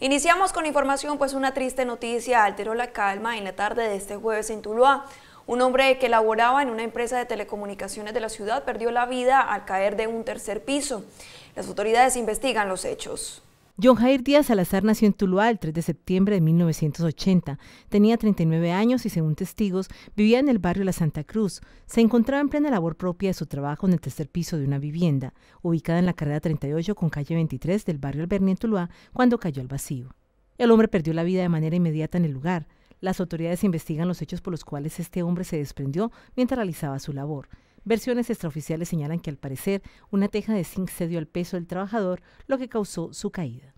Iniciamos con información, pues una triste noticia alteró la calma en la tarde de este jueves en Tuluá. Un hombre que laboraba en una empresa de telecomunicaciones de la ciudad perdió la vida al caer de un tercer piso. Las autoridades investigan los hechos. John Jair Díaz Salazar nació en Tuluá el 3 de septiembre de 1980. Tenía 39 años y, según testigos, vivía en el barrio La Santa Cruz. Se encontraba en plena labor propia de su trabajo en el tercer piso de una vivienda, ubicada en la carrera 38 con calle 23 del barrio Alberni en Tuluá, cuando cayó al vacío. El hombre perdió la vida de manera inmediata en el lugar. Las autoridades investigan los hechos por los cuales este hombre se desprendió mientras realizaba su labor. Versiones extraoficiales señalan que al parecer una teja de zinc cedió al peso del trabajador, lo que causó su caída.